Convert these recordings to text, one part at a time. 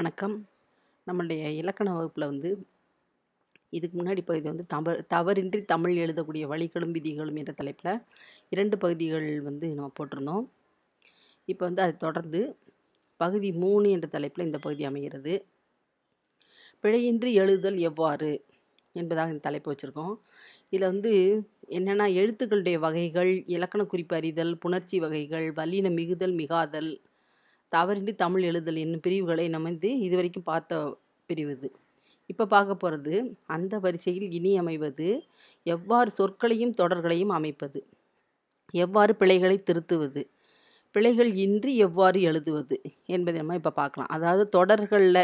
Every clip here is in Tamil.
வணக்கம் நம்மளுடைய இலக்கண வகுப்பில் வந்து இதுக்கு முன்னாடி பகுதி வந்து தவறு தவறின்றி தமிழ் எழுதக்கூடிய வழிகளும் விதிகளும் என்ற தலைப்பில் இரண்டு பகுதிகள் வந்து நம்ம போட்டிருந்தோம் இப்போ வந்து அதை தொடர்ந்து பகுதி மூணு என்ற தலைப்பில் இந்த பகுதி அமைகிறது பிழையின்றி எழுதுதல் எவ்வாறு என்பதாக இந்த தலைப்பு வச்சுருக்கோம் இதில் வந்து என்னென்னா எழுத்துக்களுடைய வகைகள் இலக்கண குறிப்பு அறிதல் புணர்ச்சி வகைகள் வல்லின மிகுதல் மிகாதல் தவறின்றி தமிழ் எழுதல் என்னும் பிரிவுகளை நம்ம இதுவரைக்கும் பார்த்த பிரிவு இது இப்போ பார்க்க போகிறது அந்த வரிசையில் இனி அமைவது எவ்வாறு சொற்களையும் தொடர்களையும் அமைப்பது எவ்வாறு பிழைகளை திருத்துவது பிழைகள் இன்றி எவ்வாறு எழுதுவது என்பதை நம்ம இப்போ பார்க்கலாம் அதாவது தொடர்களில்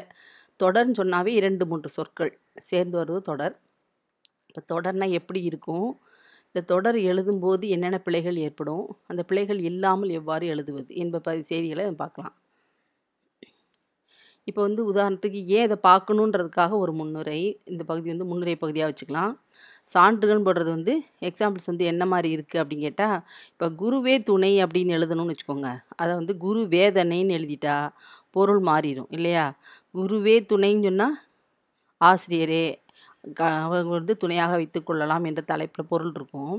தொடர்ன்னு சொன்னாவே இரண்டு மூன்று சொற்கள் சேர்ந்து வருவது தொடர் இப்போ தொடர்னால் எப்படி இருக்கும் இந்த தொடர் எழுதும்போது என்னென்ன பிழைகள் ஏற்படும் அந்த பிழைகள் இல்லாமல் எவ்வாறு எழுதுவது என்ப செய்திகளை பார்க்கலாம் இப்போ வந்து உதாரணத்துக்கு ஏன் இதை பார்க்கணுன்றதுக்காக ஒரு முன்னுரை இந்த பகுதி வந்து முன்னுரை பகுதியாக வச்சுக்கலாம் சான்றுகள் போடுறது வந்து எக்ஸாம்பிள்ஸ் வந்து என்ன மாதிரி இருக்குது அப்படின்னு கேட்டால் இப்போ குருவே துணை அப்படின்னு எழுதணும்னு வச்சுக்கோங்க அதை வந்து குரு வேதனைன்னு எழுதிட்டா பொருள் மாறிடும் இல்லையா குருவே துணைன்னு சொன்னால் ஆசிரியரே அவங்க வந்து துணையாக வைத்து கொள்ளலாம் என்ற தலைப்பில் பொருள் இருக்கும்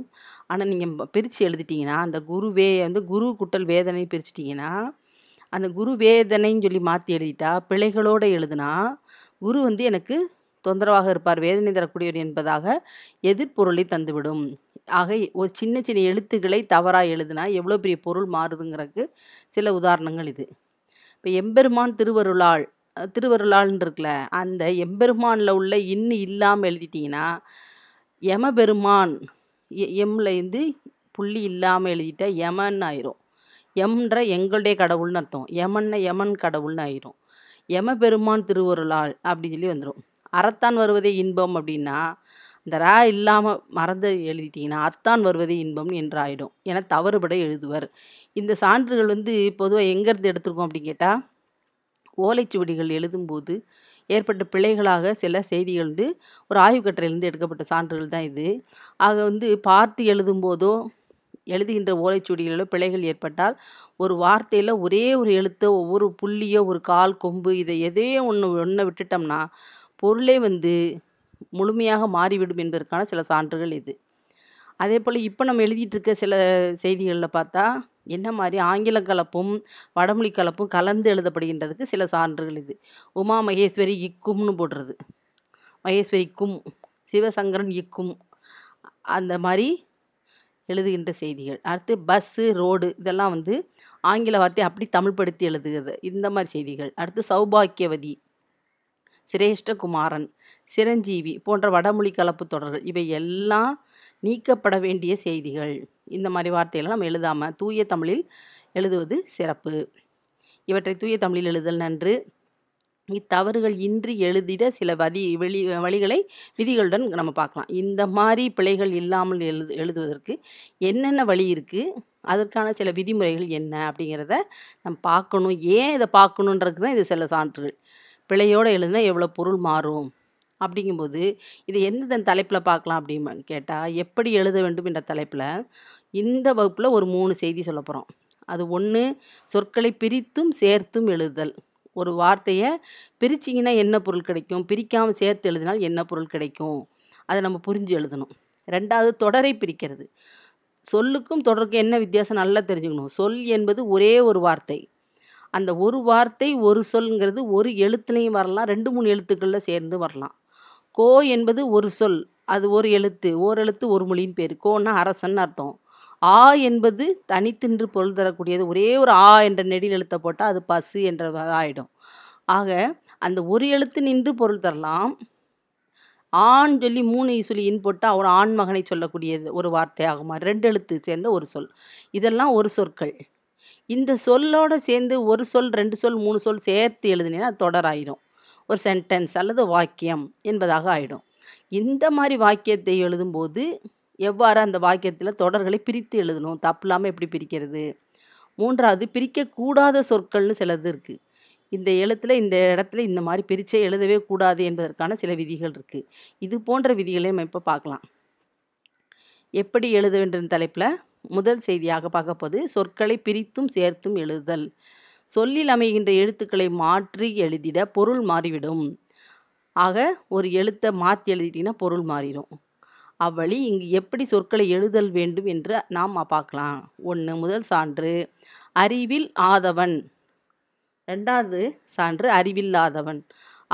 ஆனால் நீங்கள் பிரித்து எழுதிட்டிங்கன்னா அந்த குருவே வந்து குரு குட்டல் வேதனை பிரிச்சிட்டிங்கன்னா அந்த குரு வேதனைன்னு சொல்லி மாற்றி எழுதிட்டா பிழைகளோடு எழுதுனா குரு வந்து எனக்கு தொந்தரவாக இருப்பார் வேதனை தரக்கூடியவர் என்பதாக எதிர்பொருளை தந்துவிடும் ஆக ஒரு சின்ன சின்ன எழுத்துக்களை தவறாக எழுதுனா எவ்வளோ பெரிய பொருள் மாறுதுங்கிறதுக்கு சில உதாரணங்கள் இது இப்போ எம்பெருமான் திருவருளால் திருவருளால்னு இருக்குல்ல அந்த எம்பெருமானில் உள்ள இன்னு இல்லாமல் எழுதிட்டிங்கன்னா எமபெருமான் எம்ல இருந்து புள்ளி இல்லாமல் எழுதிட்டால் யமன் ஆயிரும் எம்ன்ற எங்களுடைய கடவுள்னு அர்த்தம் யமன்ன யமன் கடவுள்னு ஆயிரும் யமபெருமான் திருவருளால் அப்படின்னு சொல்லி வந்துடும் அறத்தான் வருவதே இன்பம் அப்படின்னா இந்த ரா இல்லாமல் மறந்து எழுதிட்டிங்கன்னா அத்தான் வருவதே இன்பம் என்றாயிடும் என தவறுபட எழுதுவர் இந்த சான்றுகள் வந்து பொதுவாக எங்கேருந்து எடுத்திருக்கோம் அப்படின்னு கேட்டால் ஓலைச்சுவடிகள் எழுதும்போது ஏற்பட்ட பிழைகளாக சில செய்திகள் வந்து ஒரு ஆய்வுக்கட்டுரையிலேருந்து எடுக்கப்பட்ட சான்றுகள் தான் இது ஆக வந்து பார்த்து எழுதும்போதோ எழுதுகின்ற ஓலைச்சுவடிகளோ பிழைகள் ஏற்பட்டால் ஒரு வார்த்தையில் ஒரே ஒரு எழுத்தோ ஒவ்வொரு புள்ளியோ ஒரு கால் கொம்பு இதை எதையோ ஒன்று ஒன்றை விட்டுட்டோம்னா பொருளே வந்து முழுமையாக மாறிவிடும் என்பதற்கான சில சான்றுகள் இது அதே போல் இப்போ நம்ம எழுதிட்டு இருக்க சில செய்திகளில் பார்த்தா என்ன மாதிரி ஆங்கில கலப்பும் வடமொழி கலப்பும் கலந்து எழுதப்படுகின்றதுக்கு சில சான்றுகள் இது உமா மகேஸ்வரி இக்கும்னு போடுறது மகேஸ்வரி கும் சிவசங்கரன் இக்கும் அந்த மாதிரி எழுதுகின்ற செய்திகள் அடுத்து பஸ்ஸு ரோடு இதெல்லாம் வந்து ஆங்கில வார்த்தை அப்படி தமிழ்படுத்தி எழுதுகிறது இந்த மாதிரி செய்திகள் அடுத்து சௌபாக்கியவதி சிரேஷ்டகுமாரன் சிரஞ்சீவி போன்ற வடமொழி கலப்பு தொடர்கள் இவை எல்லாம் நீக்கப்பட வேண்டிய செய்திகள் இந்த மாதிரி வார்த்தைகளை நம்ம எழுதாமல் தூய தமிழில் எழுதுவது சிறப்பு இவற்றை தூய தமிழில் எழுதல் நன்று இத்தவறுகள் இன்றி எழுதிட சில வதி வெளி வழிகளை விதிகளுடன் நம்ம பார்க்கலாம் இந்த மாதிரி பிழைகள் இல்லாமல் எழுது எழுதுவதற்கு என்னென்ன வழி இருக்குது அதற்கான சில விதிமுறைகள் என்ன அப்படிங்கிறத நம்ம பார்க்கணும் ஏன் இதை பார்க்கணுன்றதுக்கு தான் இது சில சான்றுகள் பிழையோடு எழுதினா எவ்வளோ பொருள் மாறும் அப்படிங்கும்போது இது எந்த தலைப்பில் பார்க்கலாம் அப்படின்னு கேட்டால் எப்படி எழுத வேண்டும் என்ற தலைப்பில் இந்த வகுப்பில் ஒரு மூணு செய்தி சொல்ல போகிறோம் அது ஒன்று சொற்களை பிரித்தும் சேர்த்தும் எழுதுதல் ஒரு வார்த்தையை பிரிச்சிங்கன்னா என்ன பொருள் கிடைக்கும் பிரிக்காமல் சேர்த்து எழுதினால் என்ன பொருள் கிடைக்கும் அதை நம்ம புரிஞ்சு எழுதணும் ரெண்டாவது தொடரை பிரிக்கிறது சொல்லுக்கும் தொடருக்கும் என்ன வித்தியாசம் நல்லா தெரிஞ்சுக்கணும் சொல் என்பது ஒரே ஒரு வார்த்தை அந்த ஒரு வார்த்தை ஒரு சொல்ங்கிறது ஒரு எழுத்துலையும் வரலாம் ரெண்டு மூணு எழுத்துக்களில் சேர்ந்து வரலாம் கோ என்பது ஒரு சொல் அது ஒரு எழுத்து ஓர் எழுத்து ஒரு மொழின்னு பேர் கோன்னா அரசன் அர்த்தம் ஆ என்பது தனித்தின்று பொருள் தரக்கூடியது ஒரே ஒரு ஆ என்ற நெடில் எழுத்தை போட்டால் அது பசு என்ற ஆகிடும் ஆக அந்த ஒரு எழுத்து நின்று பொருள் தரலாம் ஆண் சொல்லி மூணு சொல்லி இன் போட்டால் ஒரு ஆண் மகனை சொல்லக்கூடியது ஒரு வார்த்தை ஆகுமா ரெண்டு எழுத்து சேர்ந்த ஒரு சொல் இதெல்லாம் ஒரு சொற்கள் இந்த சொல்லோடு சேர்ந்து ஒரு சொல் ரெண்டு சொல் மூணு சொல் சேர்த்து எழுதினீங்கன்னா தொடராயிடும் ஒரு சென்டென்ஸ் அல்லது வாக்கியம் என்பதாக ஆகிடும் இந்த மாதிரி வாக்கியத்தை எழுதும்போது எவ்வாறு அந்த வாக்கியத்தில் தொடர்களை பிரித்து எழுதணும் தப்பு இல்லாமல் எப்படி பிரிக்கிறது மூன்றாவது பிரிக்கக்கூடாத சொற்கள்னு சிலது இருக்குது இந்த எழுத்தில் இந்த இடத்துல இந்த மாதிரி பிரித்தே எழுதவே கூடாது என்பதற்கான சில விதிகள் இருக்குது இது போன்ற விதிகளை நம்ம இப்போ பார்க்கலாம் எப்படி எழுத வேண்டும் தலைப்பில் முதல் செய்தியாக பார்க்க போது சொற்களை பிரித்தும் சேர்த்தும் எழுதுதல் சொல்லில் அமைகின்ற எழுத்துக்களை மாற்றி எழுதிட பொருள் மாறிவிடும் ஆக ஒரு எழுத்தை மாற்றி எழுதிட்டிங்கன்னா பொருள் மாறிடும் அவ்வழி இங்கு எப்படி சொற்களை எழுதல் வேண்டும் என்று நாம் பார்க்கலாம் ஒன்று முதல் சான்று அறிவில் ஆதவன் ரெண்டாவது சான்று அறிவில்லாதவன்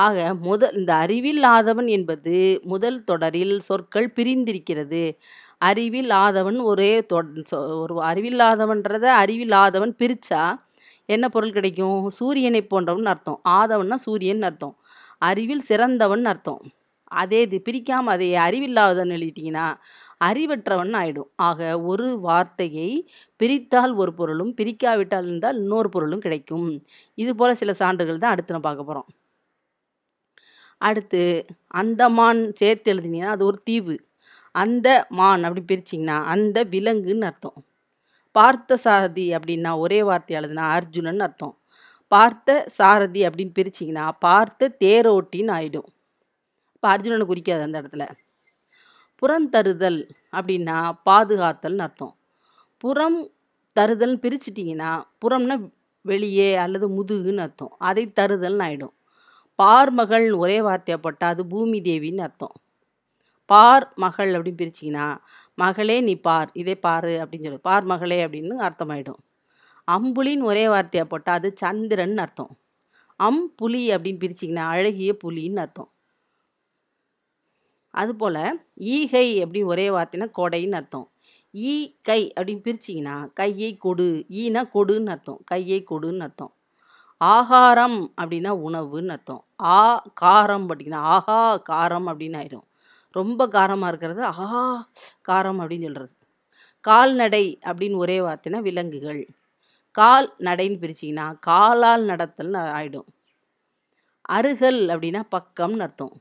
ஆக முதல் இந்த அறிவில் ஆதவன் என்பது முதல் தொடரில் சொற்கள் பிரிந்திருக்கிறது அறிவில் ஆதவன் ஒரே ஒரு அறிவில்லாதவன்றத அறிவில்லாதவன் பிரித்தா என்ன பொருள் கிடைக்கும் சூரியனை போன்றவன் அர்த்தம் ஆதவன்னா சூரியன் அர்த்தம் அறிவில் சிறந்தவன் அர்த்தம் அதே இது பிரிக்காமல் அதை அறிவில்லாதன்னு எழுதிட்டிங்கன்னா அறிவற்றவன் ஆகிடும் ஆக ஒரு வார்த்தையை பிரித்தால் ஒரு பொருளும் பிரிக்காவிட்டால் இருந்தால் இன்னொரு பொருளும் கிடைக்கும் இது போல் சில சான்றுகள் தான் அடுத்து நம்ம பார்க்க போகிறோம் அடுத்து அந்தமான் சேர்த்து எழுதினீங்கன்னா அது ஒரு தீவு அந்த மான் அப்படி பிரிச்சிங்கன்னா அந்த விலங்குன்னு அர்த்தம் பார்த்த சாரதி அப்படின்னா ஒரே வார்த்தை எழுதுனா அர்ஜுனன் அர்த்தம் பார்த்த சாரதி அப்படின்னு பிரிச்சிங்கன்னா பார்த்த தேரோட்டின்னு ஆகிடும் இப்போ அர்ஜுனனை குறிக்காது அந்த இடத்துல புறம் தருதல் அப்படின்னா பாதுகாத்தல்னு அர்த்தம் புறம் தருதல்னு பிரிச்சிட்டிங்கன்னா புறம்னா வெளியே அல்லது முதுகுன்னு அர்த்தம் அதை தருதல்னு ஆகிடும் பார்மகள் ஒரே வார்த்தையப்பட்டால் போட்டால் அது பூமி தேவின்னு அர்த்தம் பார் மகள் அப்படின்னு பிரிச்சிங்கன்னா மகளே நீ பார் இதே பாரு அப்படின்னு சொல்லி பார் மகளே அப்படின்னு அர்த்தமாயிடும் அம்புலின்னு ஒரே வார்த்தையாக போட்டால் அது சந்திரன் அர்த்தம் அம் புலி அப்படின்னு பிரிச்சிங்கன்னா அழகிய புலின்னு அர்த்தம் அதுபோல் ஈகை அப்படின்னு ஒரே வார்த்தைனா கொடைன்னு அர்த்தம் ஈ கை அப்படின்னு பிரிச்சிங்கன்னா கையை கொடு ஈனா கொடுன்னு அர்த்தம் கையை கொடுன்னு அர்த்தம் ஆகாரம் அப்படின்னா உணவுன்னு அர்த்தம் ஆ காரம் அப்படின்னா ஆஹா காரம் அப்படின்னு ஆயிடும் ரொம்ப காரமாக இருக்கிறது ஆஹா காரம் அப்படின்னு சொல்கிறது கால்நடை அப்படின்னு ஒரே வார்த்தைனா விலங்குகள் கால் நடைன்னு பிரிச்சிங்கன்னா காலால் நடத்தல்னு ஆகிடும் அருகல் அப்படின்னா பக்கம்னு அர்த்தம்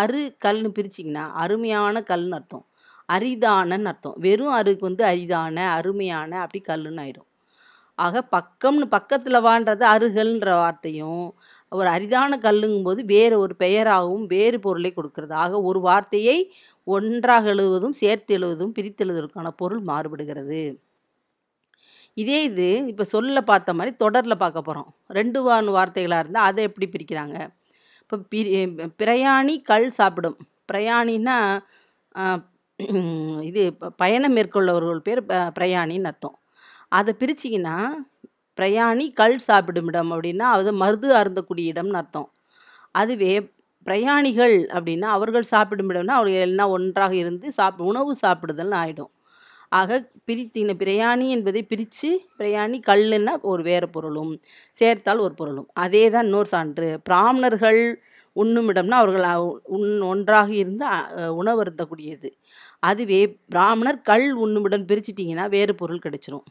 அரு கல்னு பிரிச்சிங்கன்னா அருமையான கல்னு அர்த்தம் அரிதானன்னு அர்த்தம் வெறும் அருக்கு வந்து அரிதான அருமையான அப்படி கல்லுன்னு ஆயிடும் ஆக பக்கம்னு பக்கத்தில் வான்றது அருகல்ன்ற வார்த்தையும் ஒரு அரிதான கல்லுங்கும் போது வேறு ஒரு பெயராகவும் வேறு பொருளை கொடுக்கறது ஆக ஒரு வார்த்தையை ஒன்றாக எழுவதும் சேர்த்து எழுவதும் பிரித்தெழுவதற்கான பொருள் மாறுபடுகிறது இதே இது இப்போ சொல்ல பார்த்த மாதிரி தொடரில் பார்க்க போகிறோம் ரெண்டு வான் வார்த்தைகளாக இருந்தால் அதை எப்படி பிரிக்கிறாங்க இப்போ பிரி பிரயாணி கல் சாப்பிடும் பிரயாணினா இது பயணம் மேற்கொள்ளவர்கள் பேர் பிரயாணின்னு அர்த்தம் அதை பிரிச்சிங்கன்னா பிரயாணி கல் சாப்பிடும் இடம் அப்படின்னா அது மருது அருந்தக்கூடிய இடம்னு அர்த்தம் அதுவே பிரயாணிகள் அப்படின்னா அவர்கள் சாப்பிடும் இடம்னா அவர்கள் எல்லாம் ஒன்றாக இருந்து சாப் உணவு சாப்பிடுதல்னு ஆகிடும் ஆக பிரித்தின பிரயாணி என்பதை பிரித்து பிரயாணி கல்லுன்னா ஒரு வேறு பொருளும் சேர்த்தால் ஒரு பொருளும் அதே தான் இன்னொரு சான்று பிராமணர்கள் உண்ணுமிடம்னா அவர்கள் உன் ஒன்றாக இருந்து உணவருத்தக்கூடியது அதுவே பிராமணர் கல் உண்ணுமிடம் பிரிச்சிட்டிங்கன்னா வேறு பொருள் கிடைச்சிரும்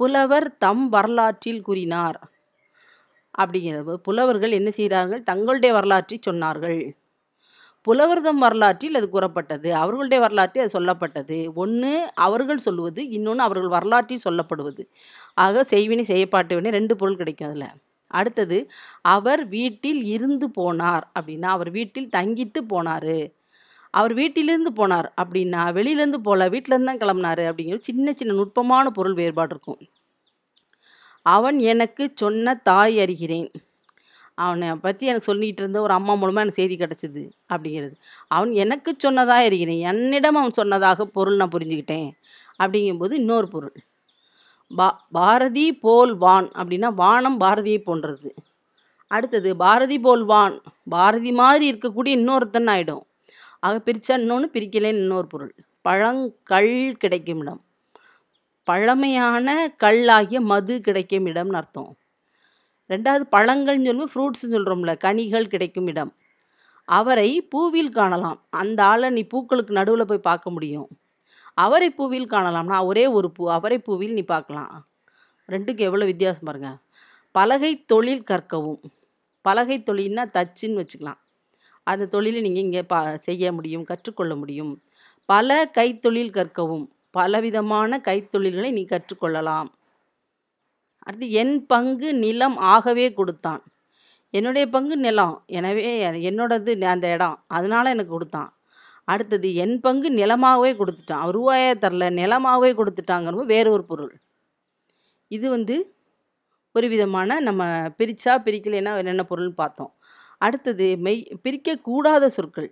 புலவர் தம் வரலாற்றில் கூறினார் அப்படிங்கிறது புலவர்கள் என்ன செய்கிறார்கள் தங்களுடைய வரலாற்றை சொன்னார்கள் புலவர்தம் வரலாற்றில் அது கூறப்பட்டது அவர்களுடைய வரலாற்றில் அது சொல்லப்பட்டது ஒன்று அவர்கள் சொல்லுவது இன்னொன்று அவர்கள் வரலாற்றில் சொல்லப்படுவது ஆக செய்வினை செய்யப்பாட்டுவினை ரெண்டு பொருள் கிடைக்கும் அதில் அடுத்தது அவர் வீட்டில் இருந்து போனார் அப்படின்னா அவர் வீட்டில் தங்கிட்டு போனார் அவர் வீட்டிலேருந்து போனார் அப்படின்னா வெளியிலேருந்து போகல வீட்டிலேருந்து தான் கிளம்புனார் அப்படிங்கிற சின்ன சின்ன நுட்பமான பொருள் வேறுபாடு இருக்கும் அவன் எனக்கு சொன்ன தாய் அறிகிறேன் அவனை பற்றி எனக்கு சொல்லிக்கிட்டு இருந்த ஒரு அம்மா மூலமாக எனக்கு செய்தி கிடச்சிது அப்படிங்கிறது அவன் எனக்கு சொன்னதாக இருக்கிறேன் என்னிடம் அவன் சொன்னதாக பொருள் நான் புரிஞ்சுக்கிட்டேன் அப்படிங்கும்போது இன்னொரு பொருள் பா பாரதி போல் வான் அப்படின்னா வானம் பாரதியை போன்றது அடுத்தது பாரதி போல் வான் பாரதி மாதிரி இருக்கக்கூடிய இன்னொருத்தன் ஆகிடும் ஆக பிரித்தா இன்னொன்று பிரிக்கலைன்னு இன்னொரு பொருள் பழங்கல் கிடைக்கும் இடம் பழமையான கல் ஆகிய மது கிடைக்கும் இடம்னு அர்த்தம் ரெண்டாவது பழங்கள்னு சொல்லுவோம் ஃப்ரூட்ஸ்னு சொல்கிறோம்ல கனிகள் கிடைக்கும் இடம் அவரை பூவில் காணலாம் அந்த ஆளை நீ பூக்களுக்கு நடுவில் போய் பார்க்க முடியும் அவரை பூவில் காணலாம்னா ஒரே ஒரு பூ அவரை பூவில் நீ பார்க்கலாம் ரெண்டுக்கும் எவ்வளோ வித்தியாசம் பாருங்க பலகை தொழில் கற்கவும் பலகை தொழில்னா தச்சுன்னு வச்சுக்கலாம் அந்த தொழிலை நீங்கள் இங்கே பா செய்ய முடியும் கற்றுக்கொள்ள முடியும் பல கைத்தொழில் கற்கவும் பலவிதமான கைத்தொழில்களை நீ கற்றுக்கொள்ளலாம் அடுத்து என் பங்கு நிலம் ஆகவே கொடுத்தான் என்னுடைய பங்கு நிலம் எனவே என்னோடது அந்த இடம் அதனால் எனக்கு கொடுத்தான் அடுத்தது என் பங்கு நிலமாகவே கொடுத்துட்டான் ரூபாயே தரல நிலமாகவே கொடுத்துட்டாங்கிறப்போ வேறு ஒரு பொருள் இது வந்து ஒரு விதமான நம்ம பிரித்தா பிரிக்கலைன்னா என்னென்ன பொருள்னு பார்த்தோம் அடுத்தது மெய் பிரிக்கக்கூடாத சொற்கள்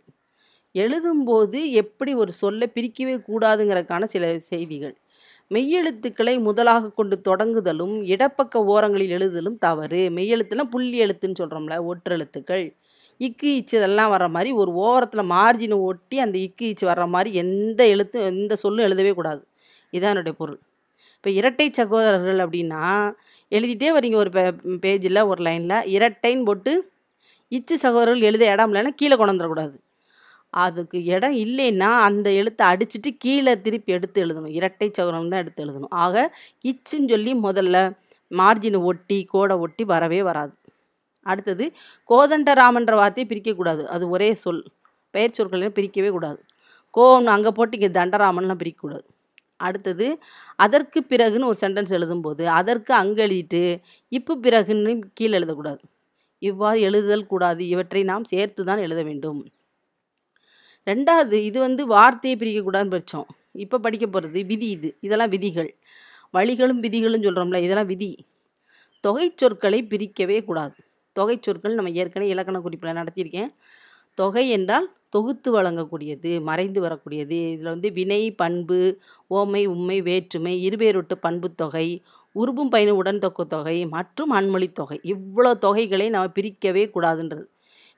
எழுதும்போது எப்படி ஒரு சொல்லை பிரிக்கவே கூடாதுங்கிறதுக்கான சில செய்திகள் மெய்யெழுத்துக்களை முதலாக கொண்டு தொடங்குதலும் இடப்பக்க ஓரங்களில் எழுதுதலும் தவறு மெய்யெழுத்துனா புள்ளி எழுத்துன்னு சொல்கிறோம்ல ஒற்றெழுத்துக்கள் இக்கு இச்சு இதெல்லாம் வர்ற மாதிரி ஒரு ஓரத்தில் மார்ஜினை ஒட்டி அந்த இக்கு இச்சு வர்ற மாதிரி எந்த எழுத்தும் எந்த சொல்லும் எழுதவே கூடாது இதான் என்னுடைய பொருள் இப்போ இரட்டை சகோதரர்கள் அப்படின்னா எழுதிட்டே வரீங்க ஒரு பேஜில் ஒரு லைனில் இரட்டைன்னு போட்டு இச்சு சகோதரர்கள் எழுத இடம் இல்லைன்னா கீழே கொண்டு வந்துடக்கூடாது அதுக்கு இடம் இல்லைன்னா அந்த எழுத்தை அடிச்சுட்டு கீழே திருப்பி எடுத்து எழுதணும் இரட்டை சதுரம் தான் எடுத்து எழுதணும் ஆக இச்சுன்னு சொல்லி முதல்ல மார்ஜினை ஒட்டி கோடை ஒட்டி வரவே வராது அடுத்தது கோதண்டராமன்ற வார்த்தையை பிரிக்கக்கூடாது அது ஒரே சொல் பெயர் சொற்கள்லாம் பிரிக்கவே கூடாது கோன்னு அங்கே போட்டு இங்கே தண்டராமன்லாம் பிரிக்கக்கூடாது அடுத்தது அதற்கு பிறகுன்னு ஒரு சென்டென்ஸ் எழுதும்போது அதற்கு அங்கே எழுதிட்டு இப்போ பிறகுன்னு கீழே எழுதக்கூடாது இவ்வாறு எழுதுதல் கூடாது இவற்றை நாம் சேர்த்து தான் எழுத வேண்டும் ரெண்டாவது இது வந்து வார்த்தையை பிரிக்கக்கூடாதுன்னு படித்தோம் இப்போ படிக்க போகிறது விதி இது இதெல்லாம் விதிகள் வழிகளும் விதிகளும் சொல்கிறோம்ல இதெல்லாம் விதி தொகை சொற்களை பிரிக்கவே கூடாது தொகை சொற்கள் நம்ம ஏற்கனவே இலக்கண குறிப்பில் நடத்தியிருக்கேன் தொகை என்றால் தொகுத்து வழங்கக்கூடியது மறைந்து வரக்கூடியது இதில் வந்து வினை பண்பு ஓமை உண்மை வேற்றுமை இருபேரொட்டு பண்பு தொகை உருபும் பயணம் உடன் தொகை மற்றும் அன்மொழி தொகை இவ்வளோ தொகைகளை நாம் பிரிக்கவே கூடாதுன்றது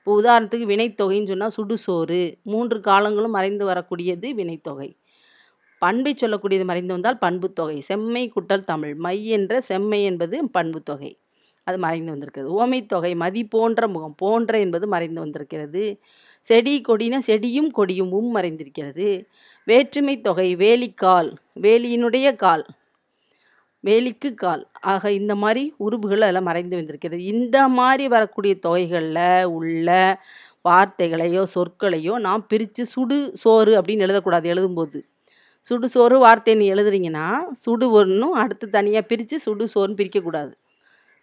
இப்போ உதாரணத்துக்கு வினைத்தொகைன்னு சொன்னால் சுடுசோறு மூன்று காலங்களும் மறைந்து வரக்கூடியது வினைத்தொகை பண்பை சொல்லக்கூடியது மறைந்து வந்தால் பண்புத்தொகை செம்மை குட்டல் தமிழ் மை என்ற செம்மை என்பது பண்புத்தொகை அது மறைந்து வந்திருக்கிறது ஓமைத்தொகை மதி போன்ற முகம் போன்ற என்பது மறைந்து வந்திருக்கிறது செடி கொடினா செடியும் கொடியும் மறைந்திருக்கிறது வேற்றுமை தொகை வேலிக்கால் வேலியினுடைய கால் வேலிக்கு கால் ஆக இந்த மாதிரி உறுப்புகள் அதில் மறைந்து வந்திருக்கிறது இந்த மாதிரி வரக்கூடிய தொகைகளில் உள்ள வார்த்தைகளையோ சொற்களையோ நாம் பிரித்து சுடு சோறு அப்படின்னு எழுதக்கூடாது எழுதும்போது சுடு சோறு வார்த்தைன்னு எழுதுறீங்கன்னா சுடு ஒன்றும் அடுத்து தனியாக பிரித்து சுடு சோறுன்னு பிரிக்கக்கூடாது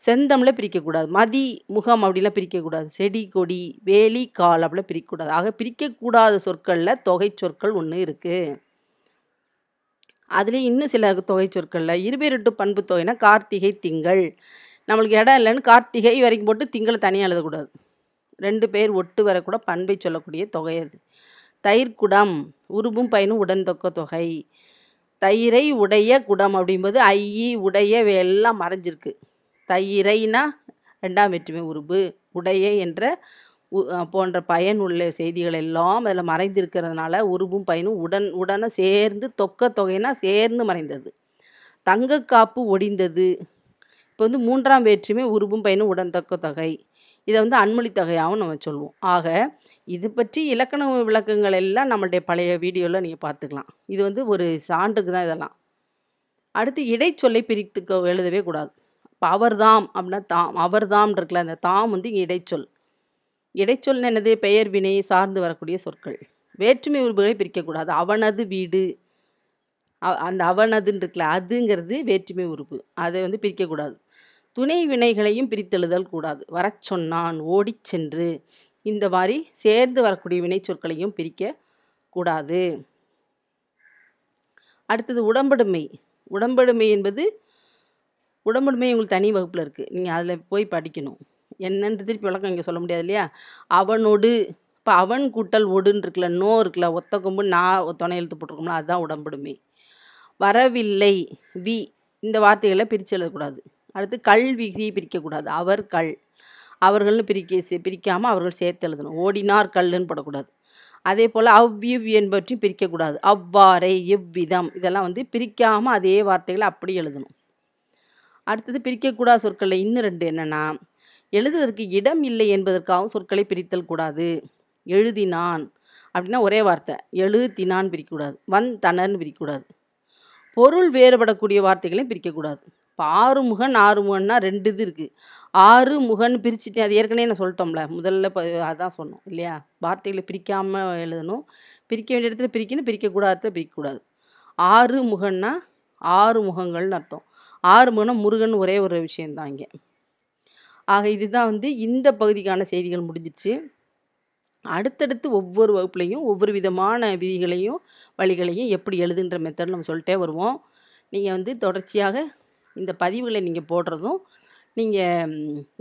செந்தமில் பிரிக்கக்கூடாது மதி முகம் அப்படிலாம் பிரிக்கக்கூடாது செடி கொடி வேலி கால் அப்படிலாம் பிரிக்கக்கூடாது ஆக பிரிக்கக்கூடாத சொற்களில் தொகை சொற்கள் ஒன்று இருக்குது அதுலேயும் இன்னும் சில தொகை சொற்களில் இருபெருட்டு பண்பு தொகைனா கார்த்திகை திங்கள் நம்மளுக்கு இடம் இல்லைன்னு கார்த்திகை வரைக்கும் போட்டு திங்களை தனியாக எழுதக்கூடாது ரெண்டு பேர் ஒட்டு வரக்கூட பண்பை சொல்லக்கூடிய தொகை அது தயிர்குடம் உருபும் பயனும் உடன்தொக்க தொகை தயிரை உடைய குடம் அப்படிங்கும்போது ஐயி உடைய எல்லாம் மறைஞ்சிருக்கு தயிரைனா ரெண்டாம் வெற்றுமை உருபு உடைய என்ற போன்ற பயனுள்ள செய்திகள் எல்லாம் அதில் மறைந்திருக்கிறதுனால உருவும் பயனும் உடன் உடனே சேர்ந்து தொக்க தொகைனா சேர்ந்து மறைந்தது தங்க காப்பு ஒடிந்தது இப்போ வந்து மூன்றாம் வேற்றுமை உருவும் பயனும் உடன் தொக்க தொகை இதை வந்து அன்மொழி தொகையாகவும் நம்ம சொல்லுவோம் ஆக இது பற்றி இலக்கண விளக்கங்கள் எல்லாம் நம்மளுடைய பழைய வீடியோவில் நீங்கள் பார்த்துக்கலாம் இது வந்து ஒரு சான்றுக்கு தான் இதெல்லாம் அடுத்து இடைச்சொல்லை பிரித்து எழுதவே கூடாது இப்போ அவர்தாம் அப்படின்னா தாம் அவர்தாம் இருக்குல்ல அந்த தாம் வந்து இங்கே இடைச்சொல் இடைச்சொல் எனது பெயர் வினை சார்ந்து வரக்கூடிய சொற்கள் வேற்றுமை உறுப்புகளை பிரிக்கக்கூடாது அவனது வீடு அந்த அவனதுன்னு இருக்குல்ல அதுங்கிறது வேற்றுமை உறுப்பு அதை வந்து பிரிக்கக்கூடாது துணை வினைகளையும் பிரித்தெழுதல் கூடாது வர சொன்னான் ஓடிச் சென்று இந்த மாதிரி சேர்ந்து வரக்கூடிய வினை சொற்களையும் பிரிக்க கூடாது அடுத்தது உடம்படுமை உடம்படுமை என்பது உடம்படுமை உங்களுக்கு தனி வகுப்பில் இருக்குது நீங்கள் அதில் போய் படிக்கணும் என்னன்றது திருப்பி விளக்கம் இங்கே சொல்ல முடியாது இல்லையா அவனோடு இப்போ அவன் கூட்டல் ஒடுன்னு இருக்குல்ல நோ இருக்குல்ல ஒத்த கொம்பு நான் துணை எழுத்து போட்டிருக்கோம்ல அதுதான் உடம்புடுமே வரவில்லை வி இந்த வார்த்தைகளை பிரித்து எழுதக்கூடாது அடுத்து கல்வியை பிரிக்கக்கூடாது அவர் கல் அவர்கள்னு பிரிக்க பிரிக்காமல் அவர்கள் சேர்த்து எழுதணும் ஓடினார் கல்லுன்னு போடக்கூடாது அதே போல் அவ்வியவ் என்பவற்றையும் பிரிக்கக்கூடாது அவ்வாறே எவ்விதம் இதெல்லாம் வந்து பிரிக்காமல் அதே வார்த்தைகளை அப்படி எழுதணும் அடுத்தது பிரிக்கக்கூடாத சொற்களில் இன்னும் ரெண்டு என்னென்னா எழுதுவதற்கு இடம் இல்லை என்பதற்காகவும் சொற்களை பிரித்தல் கூடாது எழுதினான் அப்படின்னா ஒரே வார்த்தை எழுத்தினான் பிரிக்கக்கூடாது வன் தனன்னு பிரிக்கக்கூடாது பொருள் வேறுபடக்கூடிய வார்த்தைகளையும் பிரிக்கக்கூடாது இப்போ ஆறு முகன் ஆறு முகன்னா ரெண்டு இது இருக்குது ஆறு முகன் பிரிச்சுட்டேன் அது ஏற்கனவே நான் சொல்லிட்டோம்ல முதல்ல இப்போ அதான் சொன்னோம் இல்லையா வார்த்தைகளை பிரிக்காமல் எழுதணும் பிரிக்க வேண்டிய இடத்துல பிரிக்கணும் பிரிக்கக்கூடாத இடத்துல பிரிக்கக்கூடாது ஆறு முகன்னா ஆறு முகங்கள்னு அர்த்தம் ஆறு முகன்னா முருகன் ஒரே ஒரு விஷயந்தான் இங்கே ஆக இதுதான் வந்து இந்த பகுதிக்கான செய்திகள் முடிஞ்சிச்சு அடுத்தடுத்து ஒவ்வொரு வகுப்புலையும் ஒவ்வொரு விதமான விதிகளையும் வழிகளையும் எப்படி எழுதுன்ற மெத்தட் நம்ம சொல்லிட்டே வருவோம் நீங்கள் வந்து தொடர்ச்சியாக இந்த பதிவுகளை நீங்கள் போடுறதும் நீங்கள்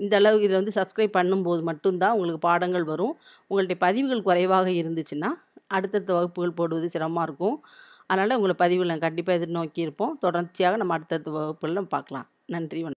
இந்த அளவு இதில் வந்து சப்ஸ்கிரைப் பண்ணும்போது மட்டும்தான் உங்களுக்கு பாடங்கள் வரும் உங்கள்கிட்ட பதிவுகள் குறைவாக இருந்துச்சுன்னா அடுத்தடுத்த வகுப்புகள் போடுவது சிரமமாக இருக்கும் அதனால் உங்களை பதிவுகளை கண்டிப்பாக எதிர்நோக்கி இருப்போம் தொடர்ச்சியாக நம்ம அடுத்தடுத்த வகுப்புகளில் பார்க்கலாம் நன்றி வணக்கம்